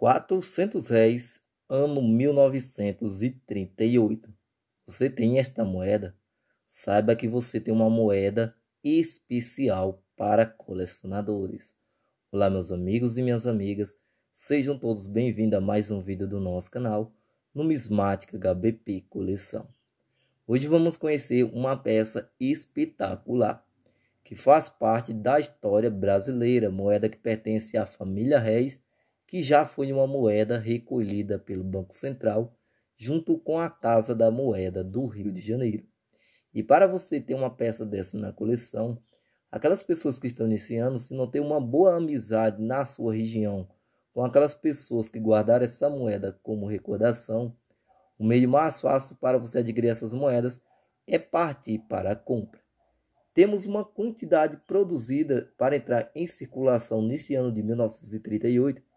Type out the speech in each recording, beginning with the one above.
400 réis, ano 1938. Você tem esta moeda? Saiba que você tem uma moeda especial para colecionadores. Olá, meus amigos e minhas amigas. Sejam todos bem-vindos a mais um vídeo do nosso canal, Numismática HBP Coleção. Hoje vamos conhecer uma peça espetacular, que faz parte da história brasileira, moeda que pertence à família Reis que já foi uma moeda recolhida pelo Banco Central junto com a Casa da Moeda do Rio de Janeiro. E para você ter uma peça dessa na coleção, aquelas pessoas que estão iniciando, se não tem uma boa amizade na sua região com aquelas pessoas que guardaram essa moeda como recordação, o meio mais fácil para você adquirir essas moedas é partir para a compra. Temos uma quantidade produzida para entrar em circulação neste ano de 1938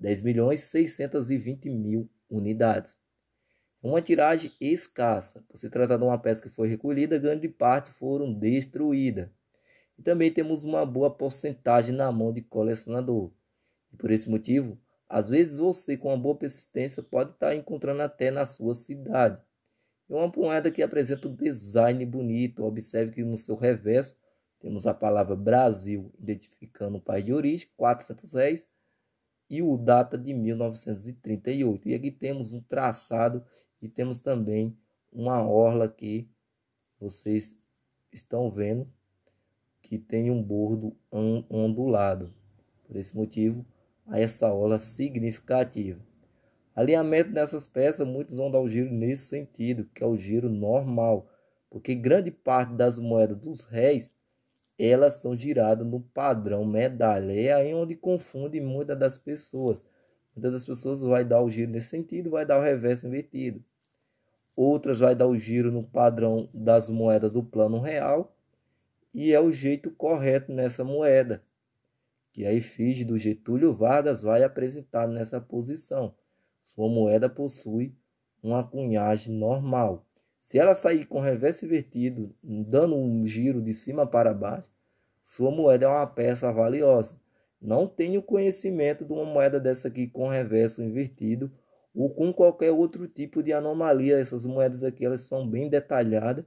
10 milhões 620 mil unidades. Uma tiragem escassa, por se tratar de uma peça que foi recolhida, grande parte foram destruídas. E também temos uma boa porcentagem na mão de colecionador. E por esse motivo, às vezes você, com uma boa persistência, pode estar tá encontrando até na sua cidade. É uma moeda que apresenta um design bonito. Observe que no seu reverso temos a palavra Brasil, identificando o país de origem, 400 réis e o data de 1938. E aqui temos um traçado e temos também uma orla que vocês estão vendo que tem um bordo ondulado. Por esse motivo, a essa orla significativa. Alinhamento dessas peças, muitos vão dar o giro nesse sentido, que é o giro normal, porque grande parte das moedas dos réis elas são giradas no padrão medalha. É aí onde confunde muitas das pessoas. Muitas das pessoas vai dar o giro nesse sentido, vai dar o reverso invertido. Outras vai dar o giro no padrão das moedas do plano real. E é o jeito correto nessa moeda. Que a efígie do Getúlio Vargas vai apresentar nessa posição. Sua moeda possui uma cunhagem normal. Se ela sair com reverso invertido, dando um giro de cima para baixo, sua moeda é uma peça valiosa. Não tenho conhecimento de uma moeda dessa aqui com reverso invertido ou com qualquer outro tipo de anomalia. Essas moedas aqui elas são bem detalhadas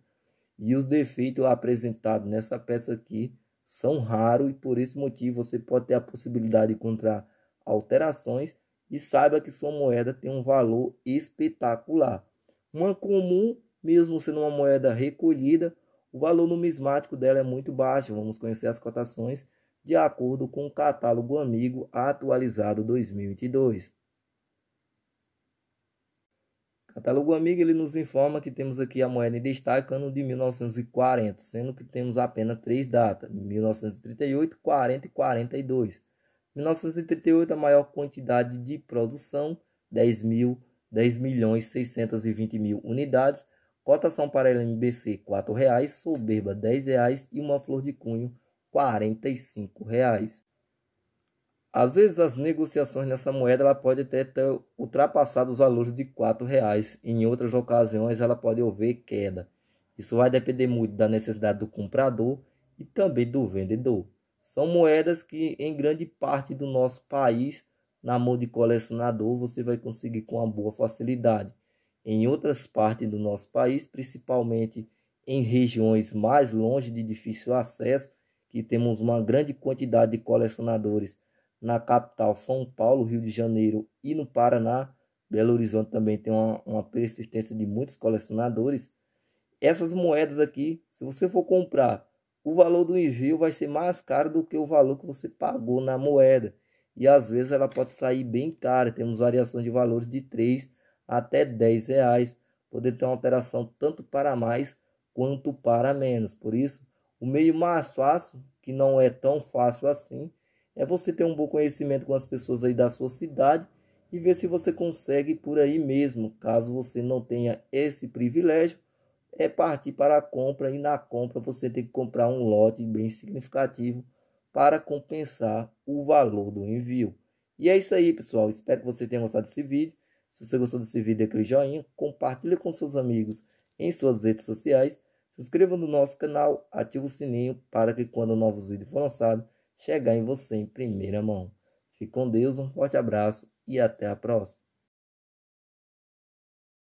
e os defeitos apresentados nessa peça aqui são raros e por esse motivo você pode ter a possibilidade de encontrar alterações e saiba que sua moeda tem um valor espetacular. Uma comum mesmo sendo uma moeda recolhida, o valor numismático dela é muito baixo. Vamos conhecer as cotações de acordo com o catálogo amigo atualizado 2022. O catálogo amigo ele nos informa que temos aqui a moeda em destaque ano de 1940, sendo que temos apenas três datas: 1938, 40 e 42. 1938 a maior quantidade de produção, 10 mil, 10 milhões 620 mil unidades. Cotação para LMBC R$ 4,00, soberba R$ 10,00 e uma flor de cunho R$ 45,00. Às vezes as negociações nessa moeda ela pode até ter ultrapassado os valores de R$ 4,00, em outras ocasiões ela pode haver queda. Isso vai depender muito da necessidade do comprador e também do vendedor. São moedas que em grande parte do nosso país, na mão de colecionador, você vai conseguir com uma boa facilidade em outras partes do nosso país, principalmente em regiões mais longe de difícil acesso, que temos uma grande quantidade de colecionadores na capital São Paulo, Rio de Janeiro e no Paraná. Belo Horizonte também tem uma, uma persistência de muitos colecionadores. Essas moedas aqui, se você for comprar, o valor do envio vai ser mais caro do que o valor que você pagou na moeda. E às vezes ela pode sair bem cara. Temos variações de valores de 3 até R$ reais, poder ter uma alteração tanto para mais quanto para menos. Por isso, o meio mais fácil, que não é tão fácil assim, é você ter um bom conhecimento com as pessoas aí da sua cidade e ver se você consegue por aí mesmo. Caso você não tenha esse privilégio, é partir para a compra e na compra você tem que comprar um lote bem significativo para compensar o valor do envio. E é isso aí, pessoal. Espero que você tenha gostado desse vídeo. Se você gostou desse vídeo, aquele joinha, compartilhe com seus amigos em suas redes sociais, se inscreva no nosso canal, ative o sininho para que quando novos vídeos for lançado, chegar em você em primeira mão. Fique com Deus, um forte abraço e até a próxima.